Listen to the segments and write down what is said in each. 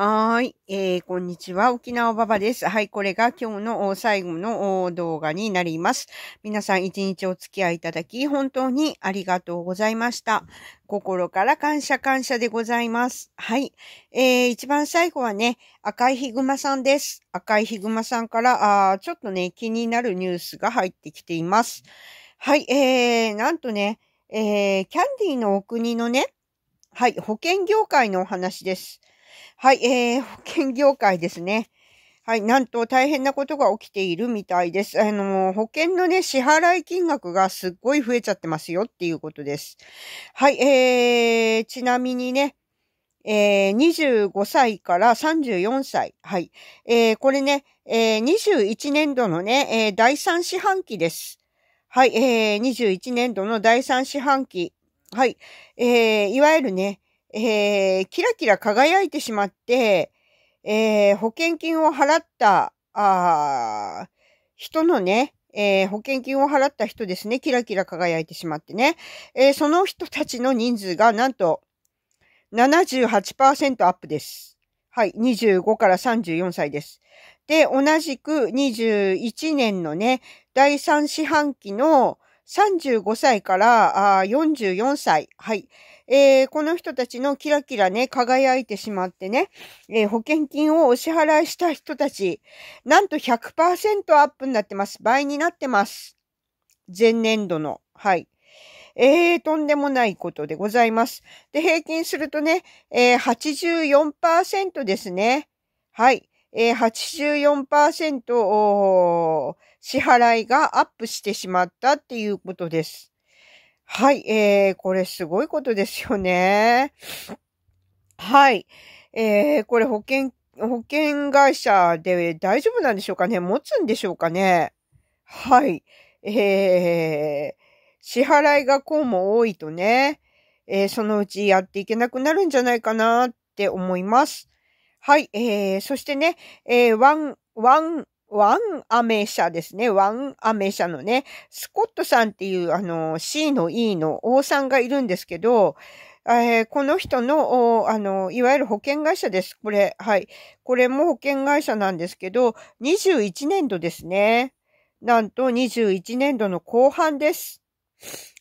はい。えー、こんにちは。沖縄ばばです。はい。これが今日の最後の動画になります。皆さん一日お付き合いいただき、本当にありがとうございました。心から感謝感謝でございます。はい。えー、一番最後はね、赤いヒグマさんです。赤いヒグマさんから、あちょっとね、気になるニュースが入ってきています。はい。えー、なんとね、えー、キャンディーのお国のね、はい、保険業界のお話です。はい、えー、保険業界ですね。はい、なんと大変なことが起きているみたいです。あの、保険のね、支払い金額がすっごい増えちゃってますよっていうことです。はい、えー、ちなみにね、えー、25歳から34歳。はい。えー、これね、えー、21年度のね、えー、第3四半期です。はい、えー、21年度の第3四半期。はい。えー、いわゆるね、えー、キラキラ輝いてしまって、えー、保険金を払った、あ人のね、えー、保険金を払った人ですね、キラキラ輝いてしまってね、えー、その人たちの人数がなんと78%アップです。はい、25から34歳です。で、同じく21年のね、第3四半期の、35歳からあ44歳。はい。えー、この人たちのキラキラね、輝いてしまってね、えー、保険金をお支払いした人たち、なんと100%アップになってます。倍になってます。前年度の。はい。えー、とんでもないことでございます。で、平均するとね、えー、84%ですね。はい。えー、84%を支払いがアップしてしまったっていうことです。はい、えー、これすごいことですよね。はい。えー、これ保険、保険会社で大丈夫なんでしょうかね持つんでしょうかねはい。えー、支払いがこうも多いとね、えー、そのうちやっていけなくなるんじゃないかなって思います。はい。えー、そしてね、えー、ワン、ワン、ワンアメ社ですね。ワンアメ社のね、スコットさんっていうあの C の E の王さんがいるんですけど、えー、この人の、あの、いわゆる保険会社です。これ、はい。これも保険会社なんですけど、21年度ですね。なんと21年度の後半です。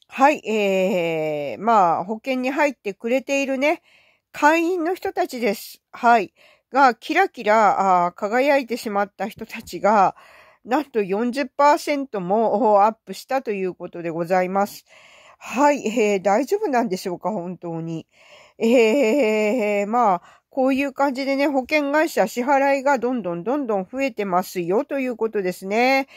はい、えー、まあ、保険に入ってくれているね、会員の人たちです。はい。がキラキラ輝いてしまった人たちが、なんと40%もアップしたということでございます。はい、えー、大丈夫なんでしょうか、本当に。えー、まあ、こういう感じでね、保険会社支払いがどんどんどんどん増えてますよということですね。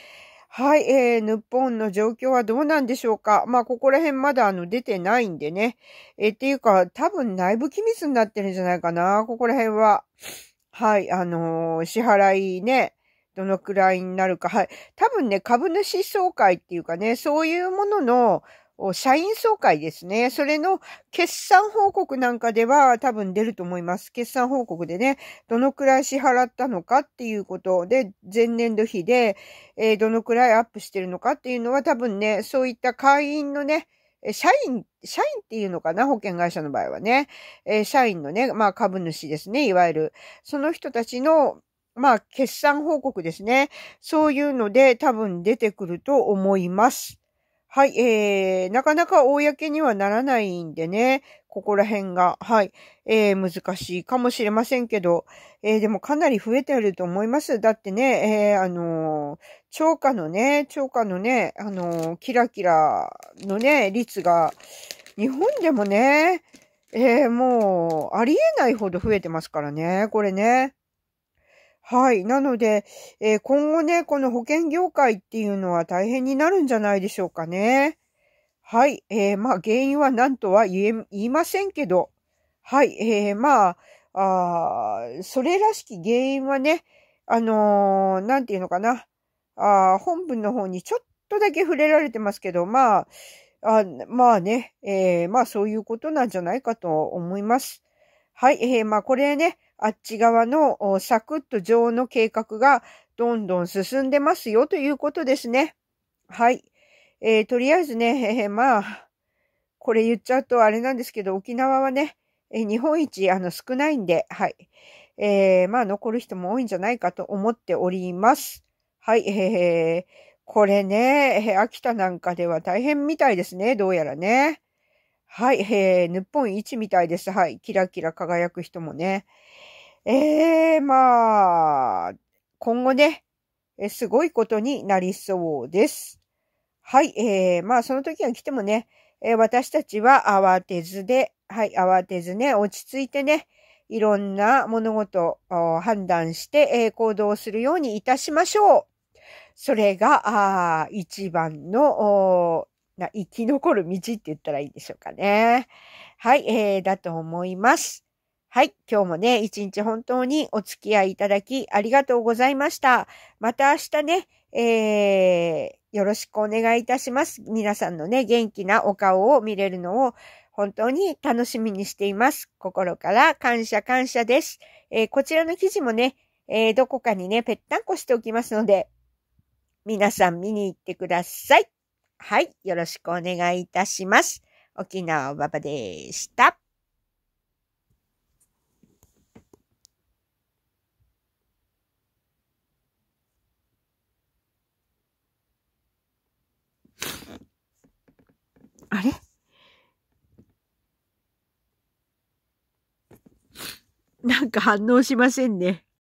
はい、えー、日本の状況はどうなんでしょうか。まあ、ここら辺まだあの出てないんでね。えー、っていうか、多分内部機密になってるんじゃないかな、ここら辺は。はい、あのー、支払いね。どのくらいになるか。はい。多分ね、株主総会っていうかね、そういうものの、社員総会ですね。それの決算報告なんかでは多分出ると思います。決算報告でね、どのくらい支払ったのかっていうことで、前年度比で、えー、どのくらいアップしてるのかっていうのは多分ね、そういった会員のね、社員、社員っていうのかな保険会社の場合はね。えー、社員のね、まあ株主ですね、いわゆる。その人たちの、まあ決算報告ですね。そういうので多分出てくると思います。はい、えー、なかなか公にはならないんでね、ここら辺が、はい、えー、難しいかもしれませんけど、えー、でもかなり増えてると思います。だってね、えー、あのー、超過のね、超過のね、あのー、キラキラのね、率が、日本でもね、えー、もう、ありえないほど増えてますからね、これね。はい。なので、えー、今後ね、この保険業界っていうのは大変になるんじゃないでしょうかね。はい。えー、まあ、原因は何とは言え、言いませんけど、はい。えー、まあ、あそれらしき原因はね、あのー、なんていうのかな。あ本文の方にちょっとだけ触れられてますけど、まあ、あまあね、えー、まあそういうことなんじゃないかと思います。はい。えー、まあこれね、あっち側のサクッと上の計画がどんどん進んでますよということですね。はい。えー、とりあえずね、えー、まあ、これ言っちゃうとあれなんですけど、沖縄はね、えー、日本一あの少ないんで、はい。えー、まあ残る人も多いんじゃないかと思っております。はい、えー、これね、秋田なんかでは大変みたいですね、どうやらね。はい、えー、日本一みたいです。はい、キラキラ輝く人もね。ええー、まあ、今後ね、すごいことになりそうです。はい、ええー、まあ、その時が来てもね、えー、私たちは慌てずで、はい、慌てずね、落ち着いてね、いろんな物事を判断して、えー、行動するようにいたしましょう。それが、あ一番のな生き残る道って言ったらいいでしょうかね。はい、えー、だと思います。はい。今日もね、一日本当にお付き合いいただきありがとうございました。また明日ね、えー、よろしくお願いいたします。皆さんのね、元気なお顔を見れるのを本当に楽しみにしています。心から感謝感謝です。えー、こちらの記事もね、えー、どこかにね、ぺったんこしておきますので、皆さん見に行ってください。はい。よろしくお願いいたします。沖縄ばばでした。あれなんか反応しませんね。